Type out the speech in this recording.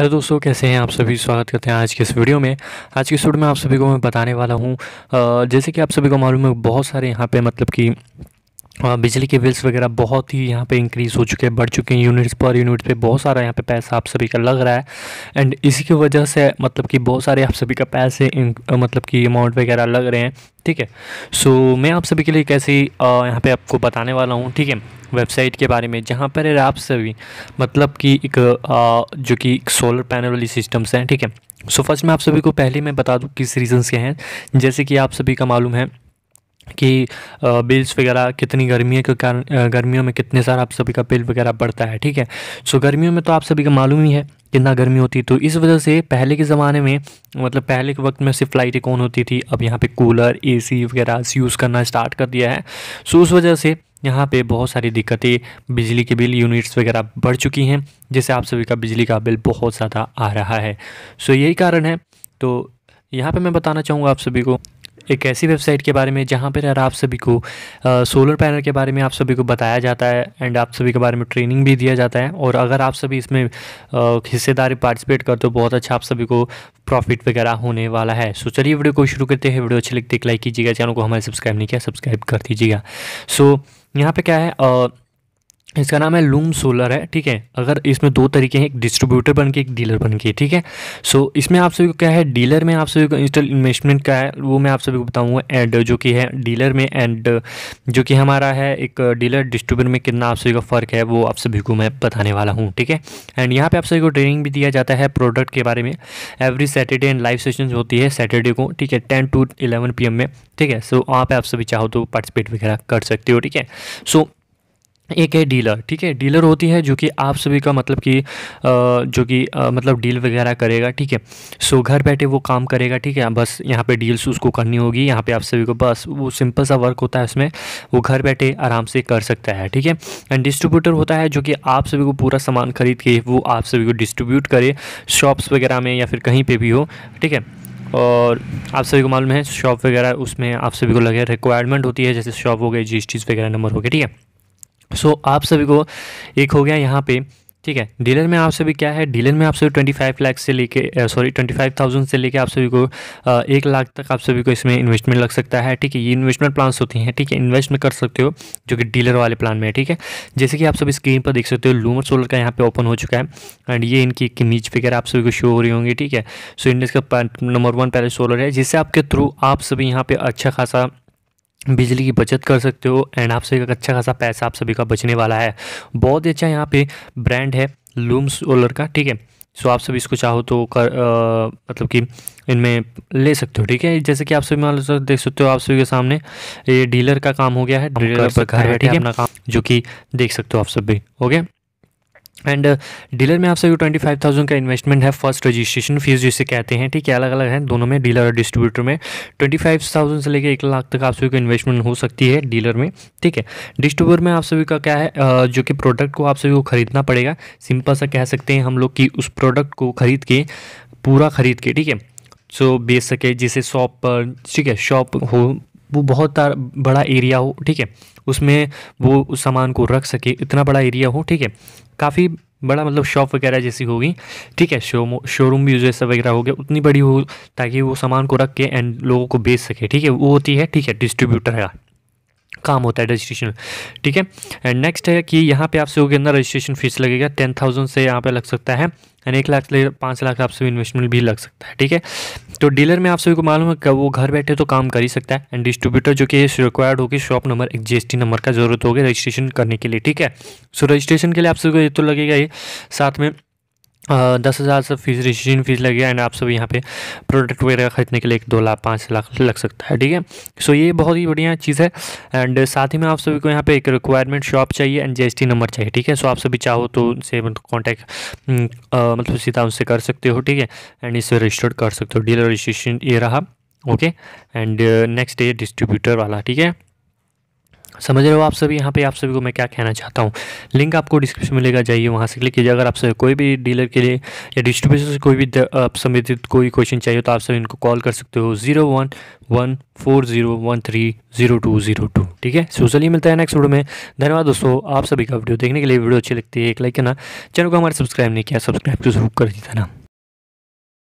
hello दोस्तों कैसे हैं आप सभी स्वागत करते हैं आज के इस वीडियो में आज के इस वीडियो में आप सभी को मैं बताने वाला हूँ जैसे कि आप सभी को मालूम है बहुत सारे यहाँ पे मतलब कि हाँ, बिजली के बिल्स वगैरह बहुत ही यहाँ पे इंक्रीज़ हो चुके हैं बढ़ चुके हैं यूनिट्स पर यूनिट पे बहुत सारा यहाँ पे पैसा आप सभी का लग रहा है एंड इसी की वजह से मतलब कि बहुत सारे आप सभी का पैसे मतलब कि अमाउंट वगैरह लग रहे हैं ठीक है सो so, मैं आप सभी के लिए कैसे यहाँ पे आपको बताने वाला हूँ ठीक है वेबसाइट के बारे में जहाँ पर आप सभी मतलब कि एक आ, जो कि सोलर पैनल वाली सिस्टम्स हैं ठीक है सो so, फर्स्ट मैं आप सभी को पहले मैं बता दूँ किस रीज़न्स के हैं जैसे कि आप सभी का मालूम है कि बिल्स वगैरह कितनी गर्मी के कारण गर्मियों में कितने सारा आप सभी का बिल वगैरह बढ़ता है ठीक है सो गर्मियों में तो आप सभी का मालूम ही है कितना गर्मी होती है तो इस वजह से पहले के ज़माने में मतलब पहले के वक्त में सिर्फ लाइटें कौन होती थी अब यहाँ पे कूलर एसी वगैरह यूज़ करना स्टार्ट कर दिया है सो उस वजह से यहाँ पे बहुत सारी दिक्कतें बिजली के बिल यूनिट्स वगैरह बढ़ चुकी हैं जिससे आप सभी का बिजली का बिल बहुत ज़्यादा आ रहा है सो यही कारण है तो यहाँ पर मैं बताना चाहूँगा आप सभी को एक ऐसी वेबसाइट के बारे में जहाँ पर आप सभी को सोलर पैनल के बारे में आप सभी को बताया जाता है एंड आप सभी के बारे में ट्रेनिंग भी दिया जाता है और अगर आप सभी इसमें हिस्सेदारी पार्टिसिपेट करते हो बहुत अच्छा आप सभी को प्रॉफिट वगैरह होने वाला है सो चलिए वीडियो को शुरू करते हैं वीडियो अच्छी लगती है लाइक कीजिएगा चैनल को हमारे सब्सक्राइब नहीं किया सब्सक्राइब कर दीजिएगा सो यहाँ पर क्या है इसका नाम है लूम सोलर है ठीक है अगर इसमें दो तरीके हैं एक डिस्ट्रीब्यूटर बन के एक डीलर बन के ठीक है सो so, इसमें आप सभी को क्या है डीलर में आप सभी को इंस्टॉल इन्वेस्टमेंट का है वो मैं आप सभी को बताऊंगा एंड जो कि है डीलर में एंड जो कि हमारा है एक डीलर डिस्ट्रीब्यूटर में कितना आप सभी का फ़र्क है वो आप सभी को मैं बताने वाला हूँ ठीक है एंड यहाँ पर आप सभी को ट्रेनिंग भी दिया जाता है प्रोडक्ट के बारे में every Saturday and live session होती है सैटरडे को ठीक है टेन टू इलेवन पी में ठीक है सो वहाँ पर आप सभी चाहो तो पार्टिसिपेट वगैरह कर सकते हो ठीक है सो एक है डीलर ठीक है डीलर होती है जो कि आप सभी का मतलब कि जो कि मतलब डील वगैरह करेगा ठीक है सो घर बैठे वो काम करेगा ठीक है बस यहाँ पे डील्स उसको करनी होगी यहाँ पे आप सभी को बस वो सिंपल सा वर्क होता है उसमें वो घर बैठे आराम से कर सकता है ठीक है एंड डिस्ट्रीब्यूटर होता है जो कि आप सभी को पूरा सामान खरीद के वो आप सभी को डिस्ट्रीब्यूट करे शॉप्स वगैरह में या फिर कहीं पर भी हो ठीक है और आप सभी को मालूम है शॉप वगैरह उसमें आप सभी को लगे रिक्वायरमेंट होती है जैसे शॉप हो गई जी वगैरह नंबर हो गए ठीक है सो so, आप सभी को एक हो गया यहाँ पे ठीक है डीलर में आप सभी क्या है डीलर में आप सभी ट्वेंटी फाइव लाख से लेके सॉरी ट्वेंटी फाइव थाउजेंड से लेके आप सभी को आ, एक लाख तक आप सभी को इसमें इन्वेस्टमेंट लग सकता है ठीक है ये इन्वेस्टमेंट प्लान्स होते हैं ठीक है इन्वेस्टमेंट कर सकते हो जो कि डीलर वाले प्लान में है ठीक है जैसे कि आप सभी स्क्रीन पर देख सकते हो लूमर सोलर का यहाँ पे ओपन हो चुका है एंड ये इनकी कमीज फिगर आप सभी को शो हो रही होंगी ठीक है सो इंडिया का नंबर वन पहले सोलर है जिससे आपके थ्रू आप सभी यहाँ पर अच्छा खासा बिजली की बचत कर सकते हो एंड आपसे एक अच्छा खासा पैसा आप सभी का बचने वाला है बहुत ही अच्छा यहाँ पे ब्रांड है लूम सोलर का ठीक है सो आप सभी इसको चाहो तो कर आ, मतलब कि इनमें ले सकते हो ठीक है जैसे कि आप सभी मान लो देख सकते हो आप सभी के सामने ये डीलर का काम हो गया है डीलर पर घर बैठे अपना काम जो कि देख सकते हो आप सभी ओके एंड डीलर uh, में आप सभी ट्वेंटी फाइव थाउजेंड का इन्वेस्टमेंट है फर्स्ट रजिस्ट्रेशन फीस जिसे कहते हैं ठीक है अलग अलग हैं दोनों में डीलर और डिस्ट्रीब्यूटर में ट्वेंटी फाइव थाउजेंड से लेकर एक लाख तक आप सभी को इन्वेस्टमेंट हो सकती है डीलर में ठीक है डिस्ट्रीब्यूटर में आप सभी का क्या है जो कि प्रोडक्ट को आप सभी को खरीदना पड़ेगा सिंपल सा कह सकते हैं हम लोग कि उस प्रोडक्ट को खरीद के पूरा खरीद के ठीक है सो बेच सके जैसे शॉप पर ठीक है शॉप हो वो बहुत बड़ा एरिया हो ठीक है उसमें वो उस सामान को रख सके इतना बड़ा एरिया हो ठीक है काफ़ी बड़ा मतलब शॉप वगैरह जैसी होगी ठीक है शो शोरूम भी जैसा वगैरह हो गया उतनी बड़ी हो ताकि वो सामान को रख के एंड लोगों को बेच सके ठीक है वो होती है ठीक है डिस्ट्रीब्यूटर है काम होता है रजिस्ट्रेशन ठीक है एंड नेक्स्ट है कि यहाँ पे आप सभी के अंदर रजिस्ट्रेशन फीस लगेगा टेन थाउजेंड से यहाँ पे लग सकता है एंड एक लाख से पाँच लाख आप सभी इन्वेस्टमेंट भी लग सकता है ठीक है तो डीलर में आप सभी को मालूम है कि वो घर बैठे तो काम कर ही सकता है एंड डिस्ट्रीब्यूटर जो कि रिक्वायर्ड होगी शॉप नंबर एक टी नंबर का जरूरत होगी रजिस्ट्रेशन करने के लिए ठीक है सो रजिस्ट्रेशन के लिए आप सभी को ये तो लगेगा ही साथ में दस हज़ार से फीस रजिस्ट्रेशन फीस लगेगा एंड आप सब यहाँ पे प्रोडक्ट वगैरह खरीदने के लिए एक दो लाख पाँच लाख लग सकता है ठीक है सो ये बहुत ही बढ़िया चीज़ है एंड साथ ही में आप सभी को यहाँ पे एक रिक्वायरमेंट शॉप चाहिए एंड जीएसटी नंबर चाहिए ठीक है सो आप सभी चाहो तो उनसे मतलब कॉन्टैक्ट हम्म, मतलब सीधा उनसे कर सकते हो ठीक है एंड इसे रजिस्टर्ड कर सकते हो डीलर रजिस्ट्रेशन ये रहा okay and next day distributor वाला ठीक है समझ रहे हो आप सभी यहाँ पे आप सभी को मैं क्या कहना चाहता हूँ लिंक आपको डिस्क्रिप्शन में लेकर जाइए वहाँ से क्लिक कीजिए अगर आप सभी कोई भी डीलर के लिए या डिस्ट्रीब्यूटर से कोई भी आप संबंधित कोई क्वेश्चन चाहिए तो आप सभी इनको कॉल कर सकते हो zero one one four zero one three zero two zero two ठीक है सो चलिए मिलता है नेक्स्ट वीडियो में धन्यवाद दोस्तों आप सभी का वीडियो देखने के लिए वीडियो अच्छी लगती है एक लाइक करना चैनल को हमारे सब्सक्राइब नहीं किया सब्सक्राइब तो जरूर कर ना